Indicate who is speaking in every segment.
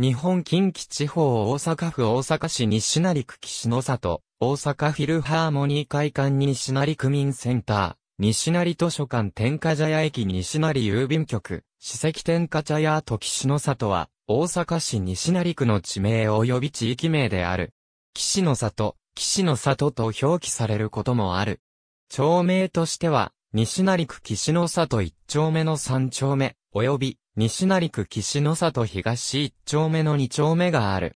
Speaker 1: 日本近畿地方大阪府大阪市西成区岸の里、大阪フィルハーモニー会館西成区民センター、西成図書館天下茶屋駅西成郵便局、史跡天下茶屋と岸の里は、大阪市西成区の地名及び地域名である。岸の里、岸の里と表記されることもある。町名としては、西成区岸の里一丁目の三丁目、及び西成区岸の里東1丁目の2丁目がある。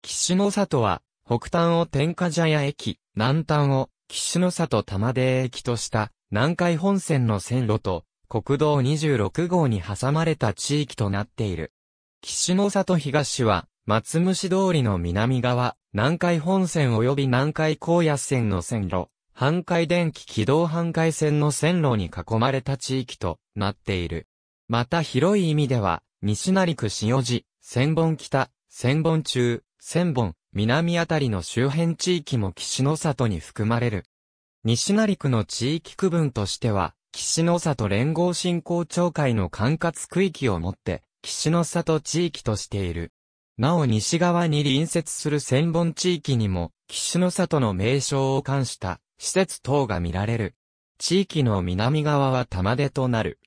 Speaker 1: 岸の里は、北端を天下茶屋駅、南端を岸の里玉出駅とした南海本線の線路と国道26号に挟まれた地域となっている。岸の里東は、松虫通りの南側、南海本線及び南海高野線の線路、半海電気軌道半海線の線路に囲まれた地域となっている。また広い意味では、西成区塩寺、千本北、千本中、千本、南あたりの周辺地域も岸の里に含まれる。西成区の地域区分としては、岸の里連合振興町会の管轄区域をもって、岸の里地域としている。なお西側に隣接する千本地域にも、岸の里の名称を冠した施設等が見られる。地域の南側は玉出となる。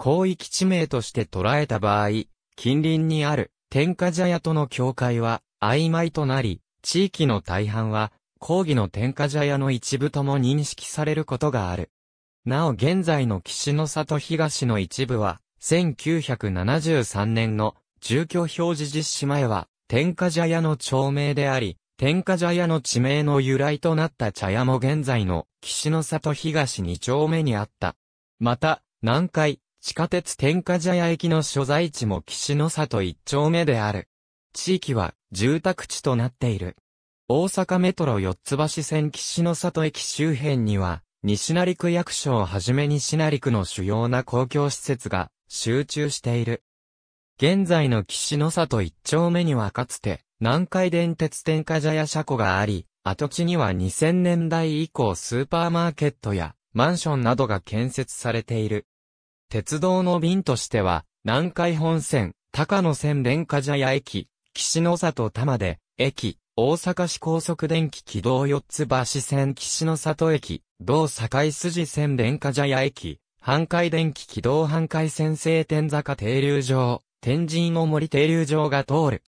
Speaker 1: 広域地名として捉えた場合、近隣にある天下茶屋との境界は曖昧となり、地域の大半は、講義の天下茶屋の一部とも認識されることがある。なお現在の岸の里東の一部は、1973年の住居表示実施前は、天下茶屋の町名であり、天下茶屋の地名の由来となった茶屋も現在の岸の里東二丁目にあった。また、南海、地下鉄天下茶屋駅の所在地も岸の里一丁目である。地域は住宅地となっている。大阪メトロ四つ橋線岸の里駅周辺には、西成区役所をはじめ西成区の主要な公共施設が集中している。現在の岸の里一丁目にはかつて、南海電鉄天下茶屋車庫があり、跡地には2000年代以降スーパーマーケットやマンションなどが建設されている。鉄道の便としては、南海本線、高野線連下茶屋駅、岸の里玉で、駅、大阪市高速電気軌道四つ橋線岸の里駅、同堺筋線連下茶屋駅、阪海電気軌道阪海線西天坂停留場、天神の森停留場が通る。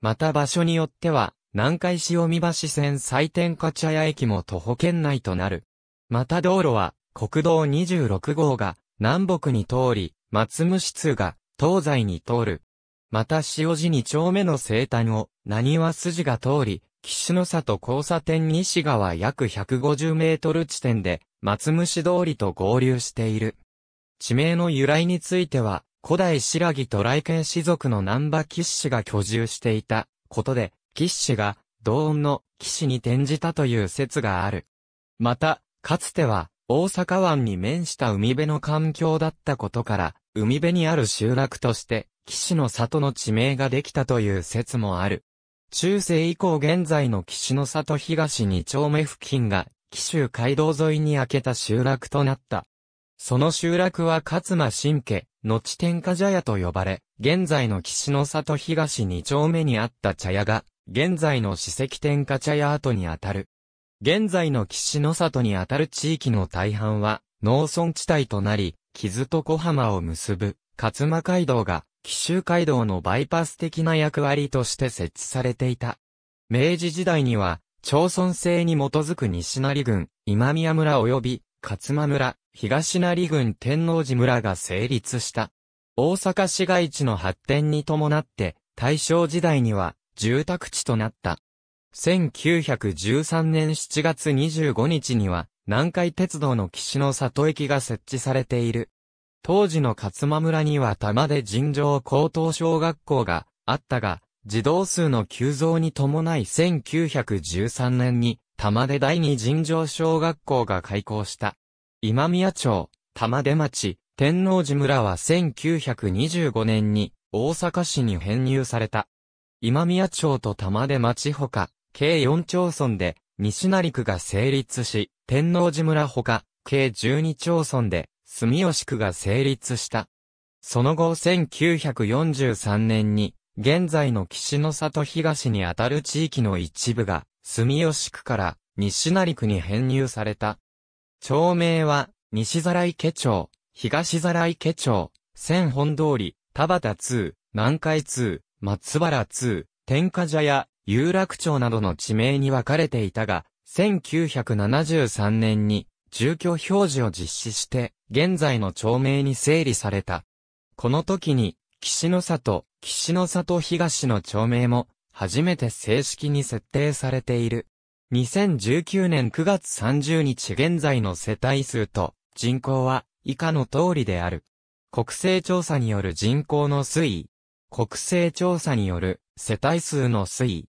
Speaker 1: また場所によっては、南海潮見橋線西天下茶屋駅も徒歩圏内となる。また道路は、国道26号が南北に通り、松虫通が東西に通る。また塩路2丁目の西端を、何は筋が通り、岸の里交差点西側約150メートル地点で、松虫通りと合流している。地名の由来については、古代白木と来県士族の南波騎士が居住していたことで、騎士が同音の騎士に転じたという説がある。また、かつては、大阪湾に面した海辺の環境だったことから、海辺にある集落として、岸の里の地名ができたという説もある。中世以降現在の岸の里東二丁目付近が、紀州街道沿いに開けた集落となった。その集落は勝間新家、後天下茶屋と呼ばれ、現在の岸の里東二丁目にあった茶屋が、現在の史跡天下茶屋跡にあたる。現在の岸の里にあたる地域の大半は農村地帯となり、木津と小浜を結ぶ勝間街道が紀州街道のバイパス的な役割として設置されていた。明治時代には、町村制に基づく西成郡、今宮村及び勝間村、東成郡天王寺村が成立した。大阪市街地の発展に伴って、大正時代には住宅地となった。1913年7月25日には、南海鉄道の岸の里駅が設置されている。当時の勝間村には玉で尋常高等小学校があったが、児童数の急増に伴い1913年に玉出第二尋常小学校が開校した。今宮町、玉出町、天王寺村は1925年に大阪市に編入された。今宮町と玉出町ほか、計4町村で、西成区が成立し、天王寺村ほか、計12町村で、住吉区が成立した。その後1943年に、現在の岸の里東にあたる地域の一部が、住吉区から西成区に編入された。町名は、西皿家町、東皿家町、千本通り、田畑通、南海通、松原通、天下茶屋、有楽町などの地名に分かれていたが、1973年に住居表示を実施して、現在の町名に整理された。この時に、岸の里、岸の里東の町名も、初めて正式に設定されている。2019年9月30日現在の世帯数と人口は以下の通りである。国勢調査による人口の推移。国勢調査による世帯数の推移。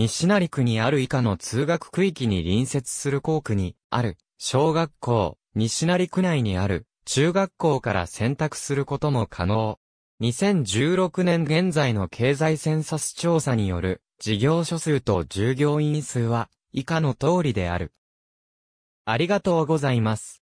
Speaker 1: 西成区にある以下の通学区域に隣接する校区にある小学校、西成区内にある中学校から選択することも可能。2016年現在の経済センサス調査による事業所数と従業員数は以下の通りである。ありがとうございます。